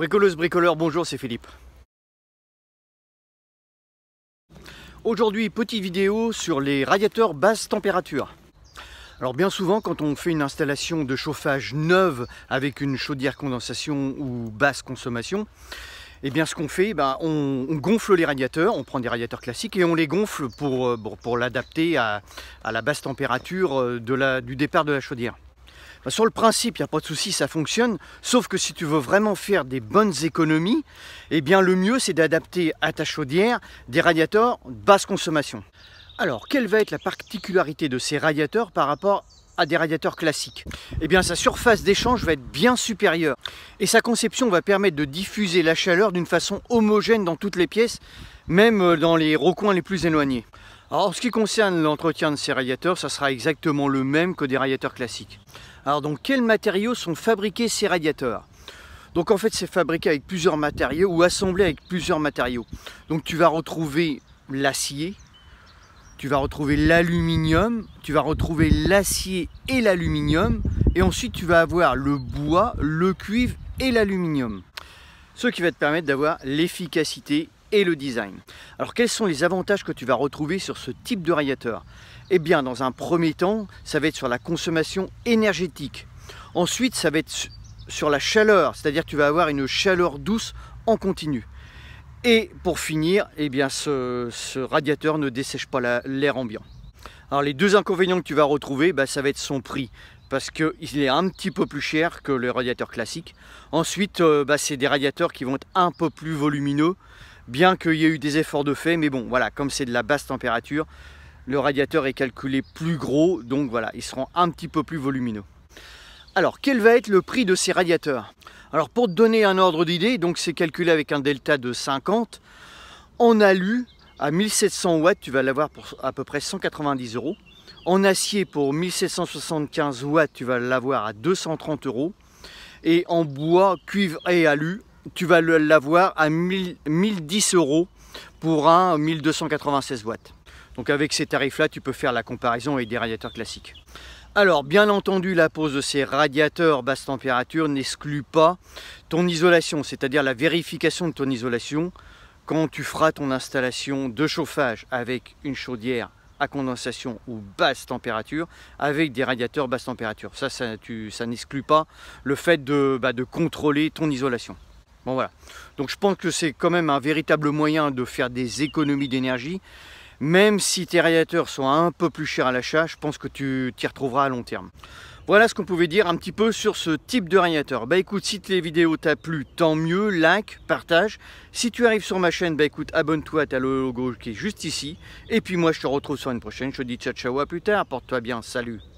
Bricoleuse, bricoleur, bonjour, c'est Philippe. Aujourd'hui, petite vidéo sur les radiateurs basse température. Alors bien souvent, quand on fait une installation de chauffage neuve avec une chaudière condensation ou basse consommation, et eh bien ce qu'on fait, bah, on, gonfle les radiateurs, on prend des radiateurs classiques et on les gonfle pour, euh, l'adapter à, la basse température euh, du départ de la chaudière. Bah, sur le principe, il n'y a pas de souci, ça fonctionne. Sauf que si tu veux vraiment faire des bonnes économies, eh bien le mieux c'est d'adapter à ta chaudière des radiateurs basse consommation. Alors, quelle va être la particularité de ces radiateurs par rapport à des radiateurs classiques Eh bien, sa surface d'échange va être bien supérieure et sa conception va permettre de diffuser la chaleur d'une façon homogène dans toutes les pièces, même euh, dans les recoins les plus éloignés. Alors, en ce qui concerne l'entretien de ces radiateurs, ça sera exactement le même que des radiateurs classiques. Alors donc quels matériaux sont fabriqués ces radiateurs donc en fait c'est fabriqué avec plusieurs matériaux ou assemblé avec plusieurs matériaux. Donc tu vas retrouver l'acier, tu vas retrouver l'aluminium, tu vas retrouver l'acier et l'aluminium, et ensuite tu vas avoir le bois, le cuivre et l'aluminium. Ce qui va te permettre d'avoir l'efficacité le design. Alors quels sont les avantages que tu vas retrouver sur ce type de radiateur Eh bien dans un premier temps, ça va être sur la consommation énergétique. Ensuite, ça va être sur la chaleur, c'est-à-dire tu vas avoir une chaleur douce en continu. Et pour finir, eh bien ce, radiateur ne dessèche pas l'air ambiant. Alors les deux inconvénients que tu vas retrouver, bah, ça va être son prix parce qu'il est un petit peu plus cher que le radiateur classique. Ensuite, euh, bah, c'est des radiateurs qui vont être un peu plus volumineux bien qu'il y ait eu des efforts de fait, mais bon, voilà, comme c'est de la basse température, le radiateur est calculé plus gros, donc voilà, ils seront un petit peu plus volumineux. Alors, quel va être le prix de ces radiateurs Alors, pour te donner un ordre d'idée, donc c'est calculé avec un delta de 50, en alu, à 1700 watts, tu vas l'avoir pour à peu près 190 euros. En acier, pour 1775 watts, tu vas l'avoir à 230 euros. Et en bois, cuivre et alu, tu vas l'avoir à 1010 euros pour un 1296 watts. Donc avec ces tarifs-là, tu peux faire la comparaison avec des radiateurs classiques. Alors, bien entendu, la pose de ces radiateurs basse température n'exclut pas ton isolation, c'est-à-dire la vérification de ton isolation quand tu feras ton installation de chauffage avec une chaudière à condensation ou basse température avec des radiateurs basse température. Ça, ça, n'exclut pas le fait de bah, contrôler ton isolation. Bon voilà. Donc je pense que c'est quand même un véritable moyen de faire des économies d'énergie. Même si tes radiateurs sont un peu plus chers à l'achat, je pense que tu t'y retrouveras à long terme. Voilà ce qu'on pouvait dire un petit peu sur ce type de radiateur. Bah écoute, si les vidéos t'a plu, tant mieux, like, partage. Si tu arrives sur ma chaîne, bah écoute, abonne-toi, à le logo qui est juste ici. Et puis moi, je te retrouve sur une prochaine. Je te dis ciao ciao, à plus tard, porte-toi bien, salut.